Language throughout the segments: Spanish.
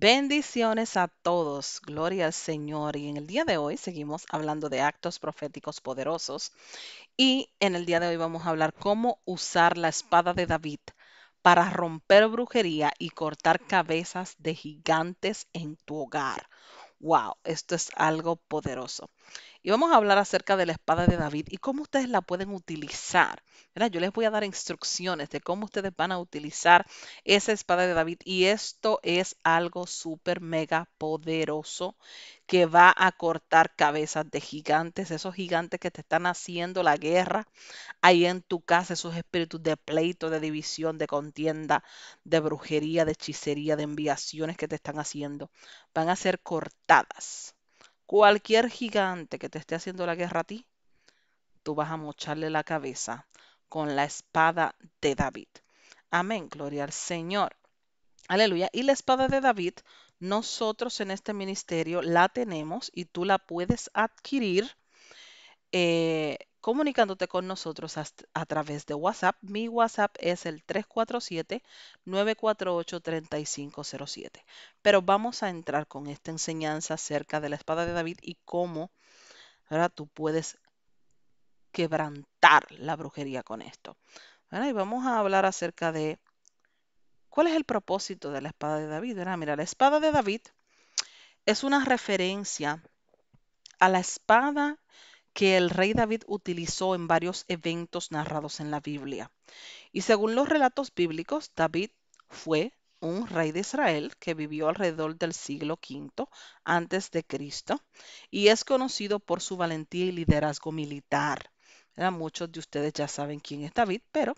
Bendiciones a todos, gloria al Señor. Y en el día de hoy seguimos hablando de actos proféticos poderosos y en el día de hoy vamos a hablar cómo usar la espada de David para romper brujería y cortar cabezas de gigantes en tu hogar. Wow, esto es algo poderoso. Y vamos a hablar acerca de la espada de David y cómo ustedes la pueden utilizar. Yo les voy a dar instrucciones de cómo ustedes van a utilizar esa espada de David. Y esto es algo súper, mega poderoso que va a cortar cabezas de gigantes, esos gigantes que te están haciendo la guerra ahí en tu casa, esos espíritus de pleito, de división, de contienda, de brujería, de hechicería, de enviaciones que te están haciendo, van a ser cortadas Cualquier gigante que te esté haciendo la guerra a ti, tú vas a mocharle la cabeza con la espada de David. Amén, gloria al Señor. Aleluya. Y la espada de David, nosotros en este ministerio la tenemos y tú la puedes adquirir. Eh, comunicándote con nosotros a, través de WhatsApp. Mi WhatsApp es el 347-948-3507. Pero vamos a entrar con esta enseñanza acerca de la espada de David y cómo ahora tú puedes quebrantar la brujería con esto. Y vamos a hablar acerca de cuál es el propósito de la espada de David. Mira, la espada de David es una referencia a la espada que el rey David utilizó en varios eventos narrados en la Biblia. Y según los relatos bíblicos, David fue un rey de Israel que vivió alrededor del siglo V antes de Cristo y es conocido por su valentía y liderazgo militar. Muchos de ustedes ya saben quién es David, pero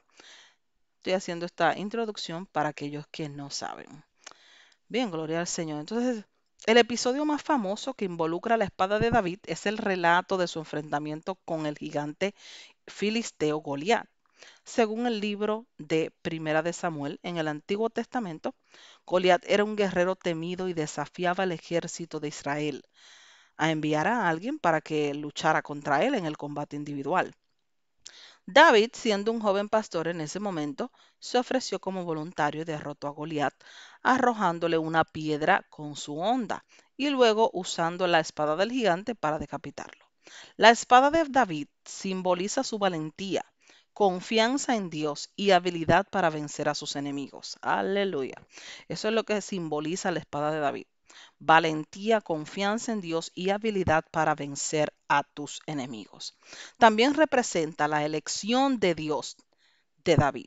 estoy haciendo esta introducción para aquellos que no saben. Bien, gloria al Señor. Entonces, el episodio más famoso que involucra la espada de David es el relato de su enfrentamiento con el gigante filisteo Goliat. Según el libro de Primera de Samuel en el Antiguo Testamento, Goliat era un guerrero temido y desafiaba al ejército de Israel a enviar a alguien para que luchara contra él en el combate individual. David, siendo un joven pastor en ese momento, se ofreció como voluntario y derrotó a Goliat arrojándole una piedra con su honda y luego usando la espada del gigante para decapitarlo. La espada de David simboliza su valentía, confianza en Dios y habilidad para vencer a sus enemigos. Aleluya. Eso es lo que simboliza la espada de David. Valentía, confianza en Dios y habilidad para vencer a tus enemigos. También representa la elección de Dios de David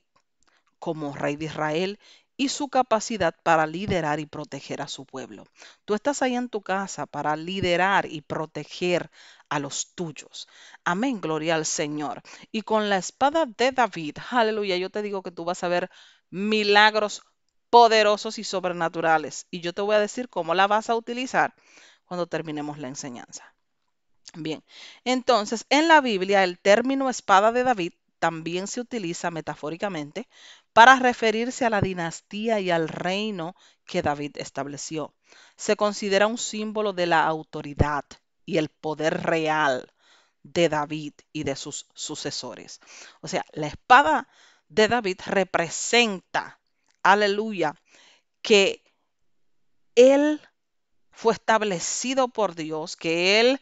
como rey de Israel y su capacidad para liderar y proteger a su pueblo. Tú estás ahí en tu casa para liderar y proteger a los tuyos. Amén, gloria al Señor. Y con la espada de David, aleluya, yo te digo que tú vas a ver milagros poderosos y sobrenaturales. Y yo te voy a decir cómo la vas a utilizar cuando terminemos la enseñanza. Bien, entonces en la Biblia el término espada de David también se utiliza metafóricamente para referirse a la dinastía y al reino que David estableció. Se considera un símbolo de la autoridad y el poder real de David y de sus sucesores. O sea, la espada de David representa, aleluya, que él fue establecido por Dios, que él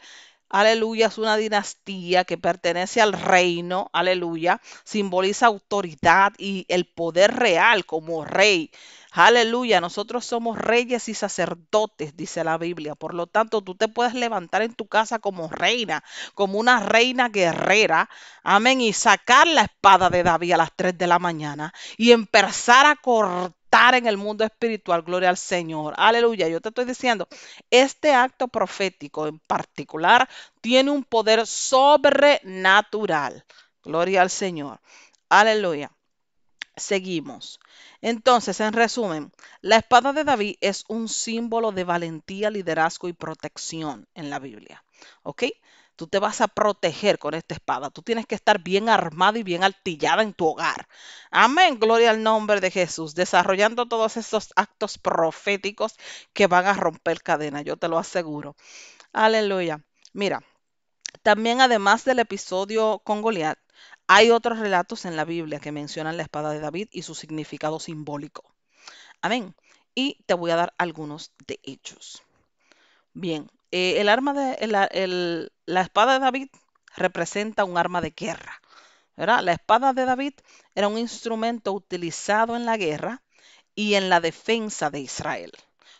aleluya, es una dinastía que pertenece al reino, aleluya, simboliza autoridad y el poder real como rey. Aleluya, nosotros somos reyes y sacerdotes, dice la Biblia. Por lo tanto, tú te puedes levantar en tu casa como reina, como una reina guerrera. Amén. Y sacar la espada de David a las 3 de la mañana y empezar a cortar estar en el mundo espiritual. Gloria al Señor. Aleluya. Yo te estoy diciendo, este acto profético en particular tiene un poder sobrenatural. Gloria al Señor. Aleluya. Seguimos. Entonces, en resumen, la espada de David es un símbolo de valentía, liderazgo y protección en la Biblia. ¿Ok? Tú te vas a proteger con esta espada. Tú tienes que estar bien armado y bien altillada en tu hogar. Amén. Gloria al nombre de Jesús. Desarrollando todos esos actos proféticos que van a romper cadena. Yo te lo aseguro. Aleluya. Mira, también además del episodio con Goliat, hay otros relatos en la Biblia que mencionan la espada de David y su significado simbólico. Amén. Y te voy a dar algunos de hechos. Bien, eh, el arma de, la espada de David representa un arma de guerra. ¿verdad? La espada de David era un instrumento utilizado en la guerra y en la defensa de Israel.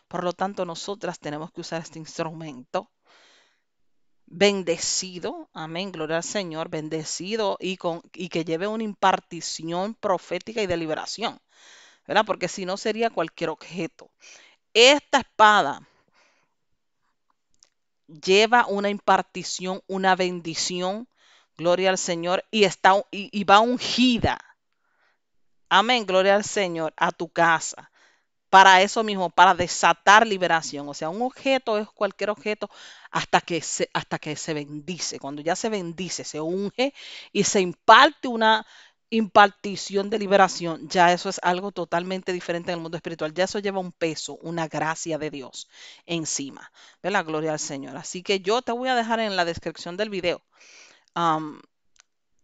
Por lo tanto, nosotras tenemos que usar este instrumento bendecido, amén, gloria al Señor, bendecido y, que lleve una impartición profética y de liberación, Porque si no sería cualquier objeto. Esta espada lleva una impartición, una bendición, gloria al Señor, y, está, y, va ungida. Amén, gloria al Señor, a tu casa para eso mismo, para desatar liberación. O sea, un objeto es cualquier objeto hasta que se, hasta que se bendice. Cuando ya se bendice, se unge y se imparte una impartición de liberación, ya eso es algo totalmente diferente en el mundo espiritual, ya eso lleva un peso, una gracia de Dios encima, de la gloria al Señor. Así que yo te voy a dejar en la descripción del video um,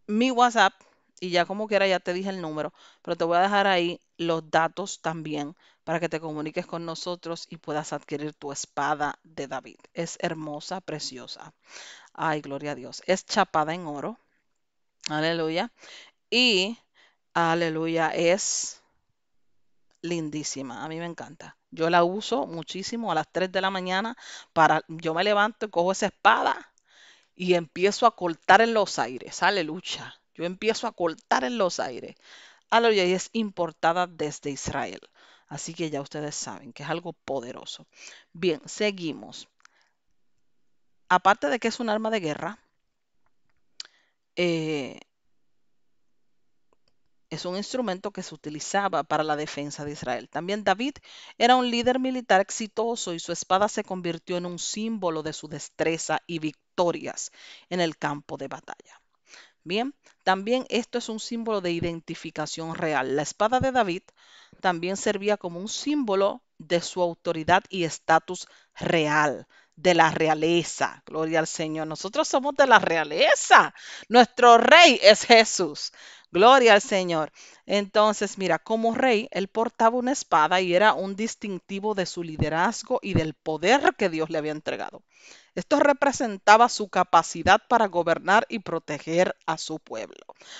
mi WhatsApp, y ya como quiera ya te dije el número, pero te voy a dejar ahí los datos también para que te comuniques con nosotros y puedas adquirir tu espada de David. Es hermosa, preciosa. Ay, gloria a Dios. Es chapada en oro. Aleluya. Y, aleluya, es lindísima. A mí me encanta. Yo la uso muchísimo a las 3 de la mañana para, yo me levanto cojo esa espada y empiezo a cortar en los aires. Aleluya. Yo empiezo a cortar en los aires. Aleluya. Y es importada desde Israel. Así que ya ustedes saben que es algo poderoso. Bien, seguimos. Aparte de que es un arma de guerra, eh, es un instrumento que se utilizaba para la defensa de Israel. También David era un líder militar exitoso y su espada se convirtió en un símbolo de su destreza y victorias en el campo de batalla. Bien, también esto es un símbolo de identificación real. La espada de David también servía como un símbolo de su autoridad y estatus real, de la realeza. Gloria al Señor. Nosotros somos de la realeza. Nuestro rey es Jesús. Gloria al Señor. Entonces, mira, como rey, él portaba una espada y era un distintivo de su liderazgo y del poder que Dios le había entregado. Esto representaba su capacidad para gobernar y proteger a su pueblo,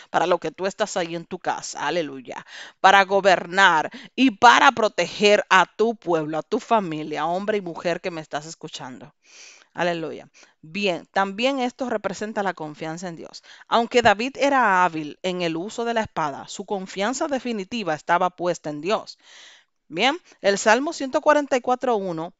para lo que tú estás ahí en tu casa, aleluya, para gobernar y para proteger a tu pueblo, a tu familia, hombre y mujer que me estás escuchando. Aleluya. Bien, también esto representa la confianza en Dios. Aunque David era hábil en el uso de la espada, su confianza definitiva estaba puesta en Dios. Bien, el Salmo 144.1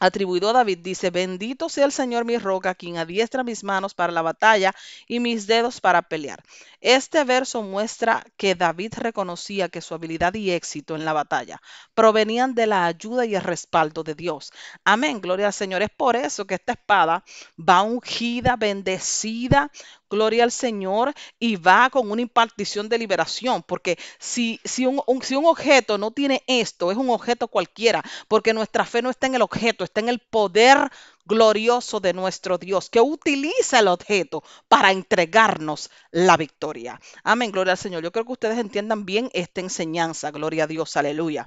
atribuido a David, dice, bendito sea el Señor mi roca, quien adiestra mis manos para la batalla y mis dedos para pelear. Este verso muestra que David reconocía que su habilidad y éxito en la batalla provenían de la ayuda y el respaldo de Dios. Amén, gloria al Señor. Es por eso que esta espada va ungida, bendecida gloria al Señor, y va con una impartición de liberación, porque si, un, si un objeto no tiene esto, es un objeto cualquiera, porque nuestra fe no está en el objeto, está en el poder glorioso de nuestro Dios, que utiliza el objeto para entregarnos la victoria. Amén, gloria al Señor. Yo creo que ustedes entiendan bien esta enseñanza, gloria a Dios, aleluya.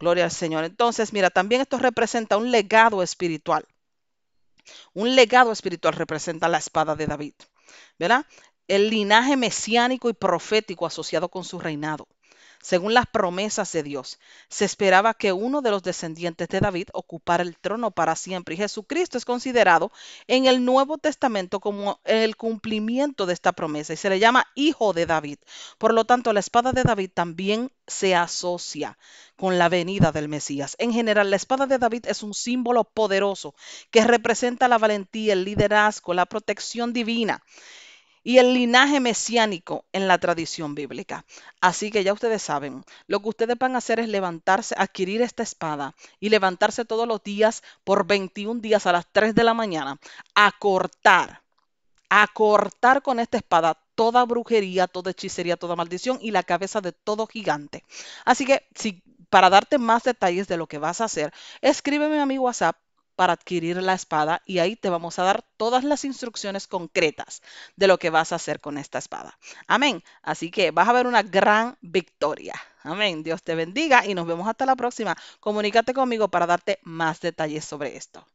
Gloria al Señor. Entonces, mira, también esto representa un legado espiritual. Un legado espiritual representa la espada de David. ¿verdad? El linaje mesiánico y profético asociado con su reinado. Según las promesas de Dios, se esperaba que uno de los descendientes de David ocupara el trono para siempre y Jesucristo es considerado en el Nuevo Testamento como el cumplimiento de esta promesa y se le llama hijo de David. Por lo tanto, la espada de David también se asocia con la venida del Mesías. En general, la espada de David es un símbolo poderoso que representa la valentía, el liderazgo, la protección divina y el linaje mesiánico en la tradición bíblica. Así que ya ustedes saben, lo que ustedes van a hacer es levantarse, adquirir esta espada y levantarse todos los días por 21 días a las 3 de la mañana a cortar, a cortar con esta espada toda brujería, toda hechicería, toda maldición y la cabeza de todo gigante. Así que si para darte más detalles de lo que vas a hacer, escríbeme a mi WhatsApp para adquirir la espada y ahí te vamos a dar todas las instrucciones concretas de lo que vas a hacer con esta espada. Amén. Así que vas a ver una gran victoria. Amén. Dios te bendiga y nos vemos hasta la próxima. Comunícate conmigo para darte más detalles sobre esto.